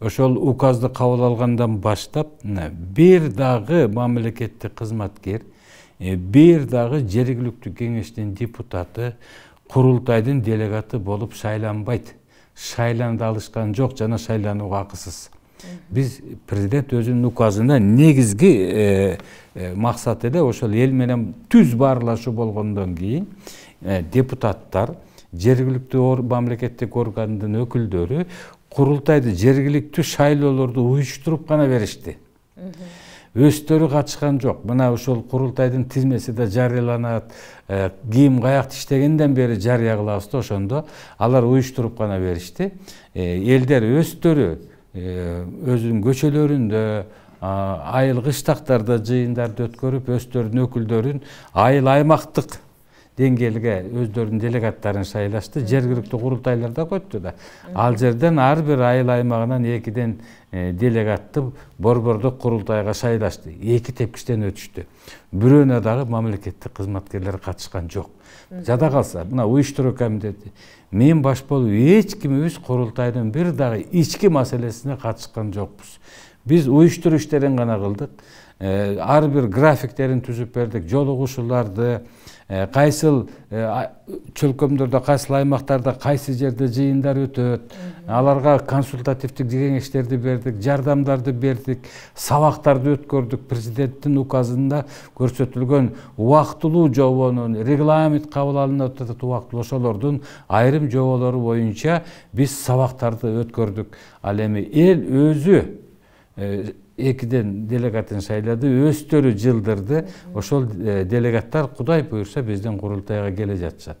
ошол указды кабыл алгандан баштап бир дагы мамлекеттик кызматкер э, бир дагы жергиликтүү кеңештин депутаты курултайдын делегаты болуп шайланбайт шайлана алышкан жок жана шайланууга акысыз биз президент өзүнүн указына негизги э, э, максаты эле ошол эл менен түз баарлашуу болгондон кийин депутаттар жергиликтүү мамлекеттик органдын өкүлдөрү курултайды жергиликтүү шайлоолорду уюштуруп гана беришти өздөрү катышкан жок мына ошол курултайдын тизмеси да жарыяланат э, ким каякта иштегенден бери жарыя кылабыз да ошондо алар уюштуруп гана беришти э, элдер өздөрү э, өзүнүн көчөлөрүндө айыл кыштактарда жыйындарды өткөрүп өздөрүнүн өкүлдөрүн айыл аймактык деңгээлге өздөрүнүн делегаттарын шайлашты жергиликтүү курултайларда өттү да ал жерден ар бир айыл аймагынан экиден э, делегатты борбордук курултайга шайлашты эки тепкичтен өтүштү бирөөнө дагы мамлекеттик кызматкерлер катышкан жок жада калса мына уюштуруу комитети мен баш болуп эч кимибиз курултайдын бир дагы ички маселесине катышкан жокпуз биз иштерин гана кылдык ар бир графиктерин түзүп бердик жолугушууларды кайсыл чөлкөмдөрдө кайсыл аймактарда кайсы жерде жыйындар өтөт аларга консультативдик кеңештерди бердик жардамдарды бердик сабактарды өткөрдүк президенттин указында көрсөтүлгөн убактылуу жобонун регламент кабыл алынып атат убактылуу ошолордун айрым жоболору боюнча биз сабактарды өткөрдүк ал эми эл өзү экиден делегатын шайлады өздөрү жылдырды ошол делегаттар кудай буюрса биздин курултайга келе жатышат